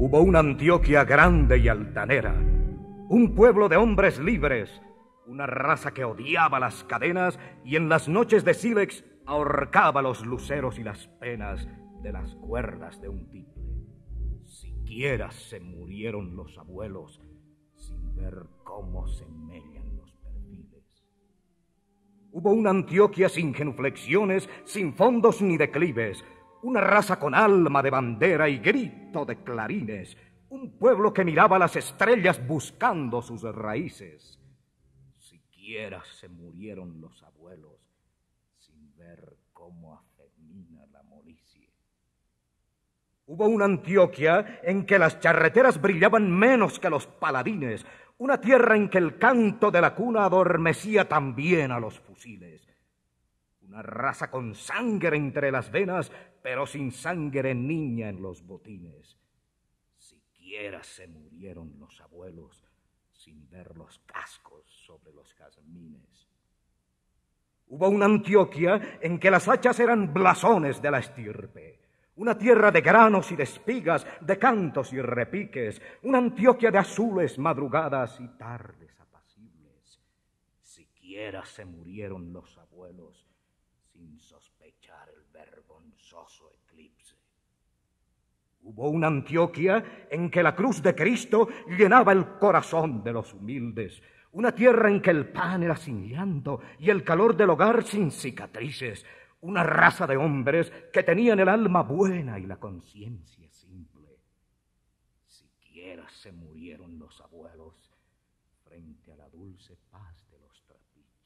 hubo una Antioquia grande y altanera, un pueblo de hombres libres, una raza que odiaba las cadenas y en las noches de sílex ahorcaba los luceros y las penas de las cuerdas de un tiple. Siquiera se murieron los abuelos sin ver cómo se mellan los perfiles. Hubo una Antioquia sin genuflexiones, sin fondos ni declives, una raza con alma de bandera y grito de clarines, un pueblo que miraba las estrellas buscando sus raíces. Siquiera se murieron los abuelos sin ver cómo afemina la molicie. Hubo una Antioquia en que las charreteras brillaban menos que los paladines, una tierra en que el canto de la cuna adormecía también a los fusiles una raza con sangre entre las venas, pero sin sangre niña en los botines. Siquiera se murieron los abuelos sin ver los cascos sobre los jazmines. Hubo una Antioquia en que las hachas eran blasones de la estirpe. Una tierra de granos y de espigas, de cantos y repiques. Una Antioquia de azules madrugadas y tardes apacibles. Siquiera se murieron los abuelos sin sospechar el vergonzoso eclipse. Hubo una Antioquia en que la cruz de Cristo llenaba el corazón de los humildes, una tierra en que el pan era sin llanto y el calor del hogar sin cicatrices, una raza de hombres que tenían el alma buena y la conciencia simple. Siquiera se murieron los abuelos frente a la dulce paz de los trapitos.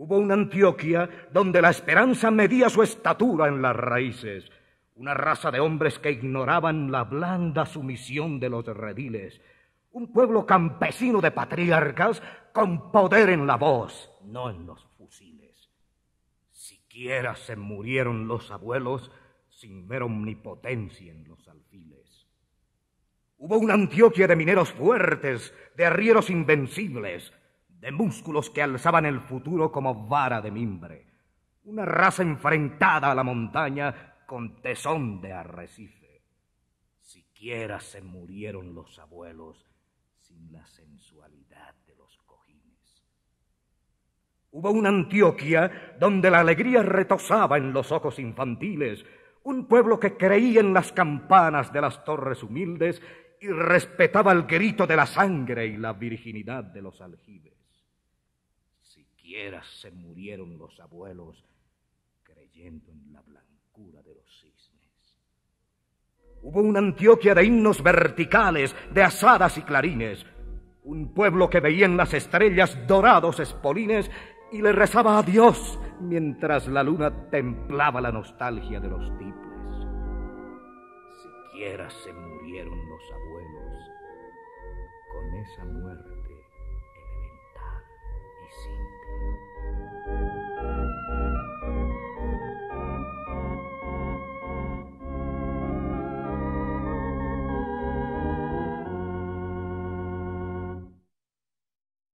Hubo una Antioquia donde la esperanza medía su estatura en las raíces, una raza de hombres que ignoraban la blanda sumisión de los rediles, un pueblo campesino de patriarcas con poder en la voz, no en los fusiles. Siquiera se murieron los abuelos sin ver omnipotencia en los alfiles. Hubo una Antioquia de mineros fuertes, de arrieros invencibles, de músculos que alzaban el futuro como vara de mimbre, una raza enfrentada a la montaña con tesón de arrecife. Siquiera se murieron los abuelos sin la sensualidad de los cojines. Hubo una Antioquia donde la alegría retosaba en los ojos infantiles, un pueblo que creía en las campanas de las torres humildes y respetaba el grito de la sangre y la virginidad de los aljibes siquiera se murieron los abuelos creyendo en la blancura de los cisnes. Hubo una Antioquia de himnos verticales, de asadas y clarines, un pueblo que veía en las estrellas dorados espolines y le rezaba a Dios mientras la luna templaba la nostalgia de los tiples. siquiera se murieron los abuelos con esa muerte